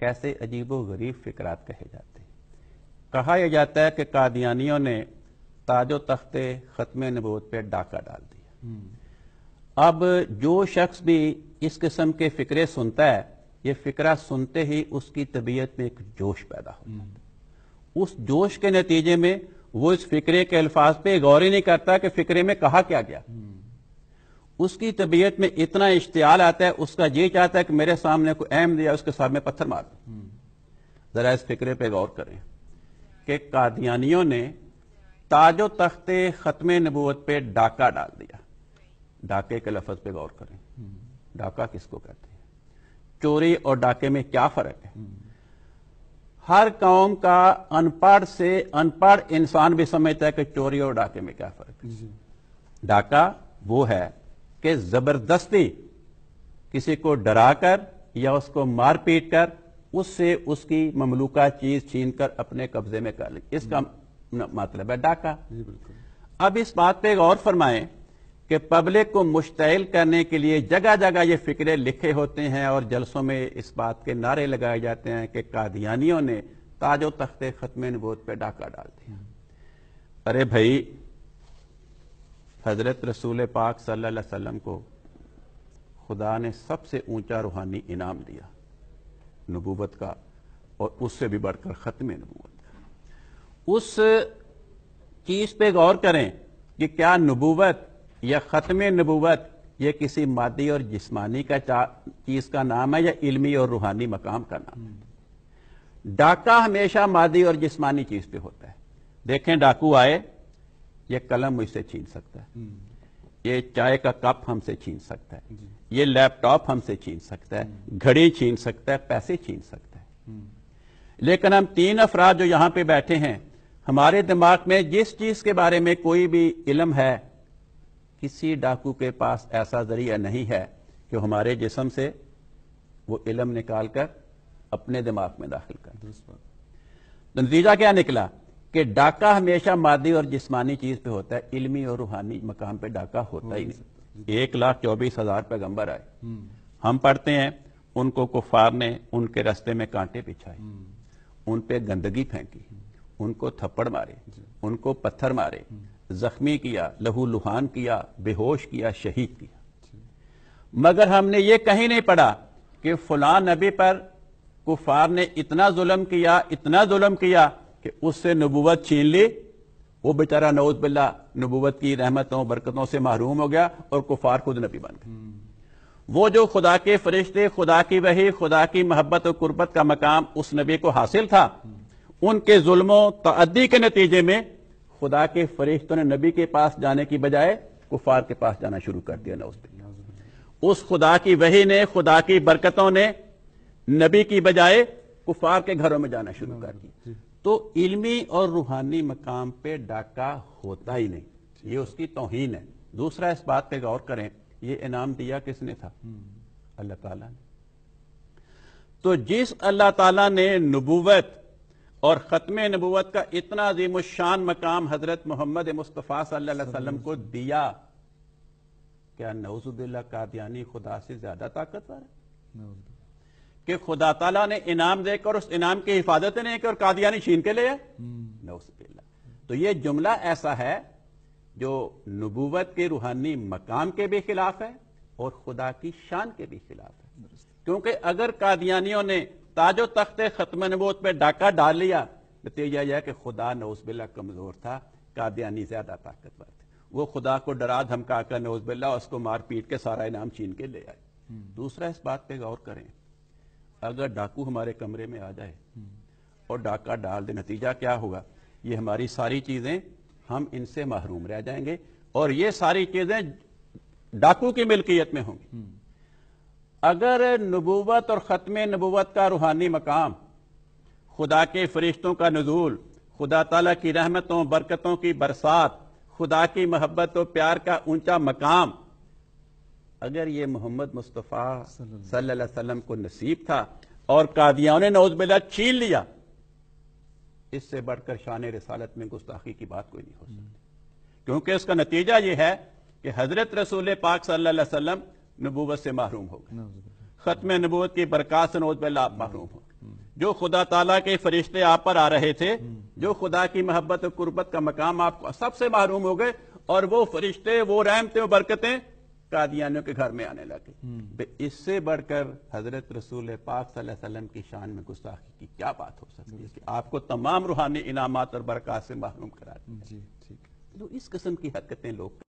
कैसे अजीबो गरीब फिक्रात कहे जाते हैं कहा यह जाता है कि कादियानियों ने ताजो तख्ते ख़त्म नबोद पर डाका डाल दिया हम्म। अब जो शख्स भी इस किस्म के फ़िक्रे सुनता है ये फ़िक्रा सुनते ही उसकी तबीयत में एक जोश पैदा हो जाता हम्म। उस जोश के नतीजे में वो इस फ़िक्रे के अल्फाज पे गौर ही नहीं करता कि फ़िक्रे में कहा क्या गया हम्म। उसकी तबीयत में इतना इश्तियाल आता है उसका ये चाहता है कि मेरे सामने को अहम दिया उसके सामने पत्थर मार हम्म। जरा इस फिक्रे पे गौर करें कि कादियानियों ने ताजो तख्ते ख़त्म नबूत पे डाका डाल दिया डाके के लफज पे गौर करें हम्म। डाका किसको कहते हैं चोरी और डाके में क्या फर्क है हम्म। हर कौम का अनपढ़ से अनपढ़ इंसान भी समझता है कि चोरी और डाके में क्या फर्क है डाका वो है कि जबरदस्ती किसी को डराकर या उसको मार पीट कर उससे उसकी ममलूका चीज छीन कर अपने कब्जे में कर ली इसका मतलब है डाका अब इस बात पे गौर फरमाएं कि पब्लिक को मुश्तल करने के लिए जगह जगह ये फिक्रे लिखे होते हैं और जलसों में इस बात के नारे लगाए जाते हैं कि कादियानियों ने ताजो तख्ते खत्म नबूत पे डाका डाल दिया अरे भाई हज़रत रसूल पाक सल्लल्लाहु अलैहि वसल्लम को खुदा ने सबसे ऊंचा रूहानी इनाम दिया नबूबत का और उससे भी बढ़कर ख़त्म नबूवत का उस चीज़ पे गौर करें कि क्या नबूवत या ख़त्म नबूवत यह किसी मादी और जिस्मानी का चीज़ का नाम है या इल्मी और रूहानी मकाम का नाम है डाका हमेशा मादी और जिस्मानी चीज़ पे होता है देखें डाकू आए ये कलम मुझसे छीन सकता है हम्म। ये चाय का कप हमसे छीन सकता है ये लैपटॉप हमसे छीन सकता है हम्म। घड़ी छीन सकता है पैसे छीन सकता है हम्म। लेकिन हम तीन अफराद जो यहां पे बैठे हैं हमारे दिमाग में जिस चीज के बारे में कोई भी इलम है किसी डाकू के पास ऐसा जरिया नहीं है कि हमारे जिसम से वो इलम निकालकर अपने दिमाग में दाखिल कर नतीजा क्या निकला कि डाका हमेशा मादी और जिस्मानी चीज पे होता है इल्मी और रूहानी मकाम पे डाका होता ही नहीं एक लाख चौबीस हजार पैगम्बर आए हम पढ़ते हैं उनको कुफार ने उनके रास्ते में कांटे बिछाए उन पे गंदगी फेंकी उनको थप्पड़ मारे उनको पत्थर मारे जख्मी किया लहू लुहान किया बेहोश किया शहीद किया मगर हमने ये कहीं नहीं पढ़ा कि फलां नबी पर कुफार ने इतना जुल्म किया इतना जुल्म किया कि उससे नबूवत छीन ली वो बेचारा नवज बिल्ला नबूवत की रहमतों बरकतों से महरूम हो गया और कुफार खुद नबी बन गए वो जो खुदा के फरिश्ते खुदा की वही खुदा की मोहब्बत और कुर्बत का मकाम उस नबी को हासिल था उनके जुल्मों तदी के नतीजे में खुदा के फरिश्तों ने नबी के पास जाने की बजाय कुफार के पास जाना शुरू कर दिया नवज बिल्ला उस खुदा की वही ने खुदा की बरकतों ने नबी की बजाय कुफार के घरों में जाना शुरू कर दिया तो इल्मी और रूहानी मकाम पे डाका होता ही नहीं ये उसकी तोहन है दूसरा इस बात पे गौर करें ये इनाम दिया किसने था अल्लाह ताला ने तो जिस अल्लाह ताला ने नबूवत और ख़त्म नबूवत का इतना अजीम शान मकाम हजरत मोहम्मद मुस्तफ़ा सल्म को दिया क्या नवजुल्ला कादयानी खुदा से ज्यादा ताकतवर है कि खुदा तला ने इनाम देकर उस इनाम की हिफाजत नहीं की और कादियानी छीन के लिए हम्म। तो ये जुमला ऐसा है जो नबूवत के रूहानी मकाम के भी खिलाफ है और खुदा की शान के भी खिलाफ है क्योंकि अगर कादियानियों ने ताजो तख्त खत्म नबूत पर डाका डाल लिया नतीजा यह कि खुदा नौजबिल्ला कमजोर था कादियानी ज्यादा ताकतवर थे वो खुदा को डरा धमका कर नौजबिल्ला उसको मार पीट के सारा इनाम छीन के ले आए हम्म। दूसरा इस बात पर गौर करें अगर डाकू हमारे कमरे में आ जाए और डाका डाल दे नतीजा क्या होगा ये हमारी सारी चीजें हम इनसे महरूम रह जाएंगे और ये सारी चीजें डाकू की मिल्कियत में होंगी हम्म। अगर नबूवत और ख़त्म नबूवत का रूहानी मकाम खुदा के फरिश्तों का नजूल खुदा तला की रहमतों बरकतों की बरसात खुदा की मोहब्बत और प्यार का ऊंचा मकाम अगर ये मोहम्मद मुस्तफ़ा सल्लल्लाहु अलैहि वसल्लम को नसीब था और कादियाओं ने नौजबिला छीन लिया इससे बढ़कर शान रसालत में गुस्ताखी की बात कोई नहीं हो सकती हम्म। क्योंकि उसका नतीजा यह है कि हजरत रसूल पाक सल्लल्लाहु अलैहि वसल्लम नबूवत से महरूम हो गए ख़त्म नबूवत की बरकात से नौजबिला माहरूम महरूम हो हम्म। हम्म। जो खुदा तला के फरिश्ते आप पर आ रहे थे जो खुदा की मोहब्बत और कुर्बत का मकाम आप सबसे महरूम हो गए और वो फरिश्ते वो रहमते बरकतें कादियानों के घर में आने लगे हम्म। इससे बढ़कर हजरत रसूल पाक वसल्लम की शान में गुस्ताखी की क्या बात हो सकती है कि आपको तमाम रूहानी इनामत और बरकत से महरूम करा दी तो इस किस्म की हरकतें लोग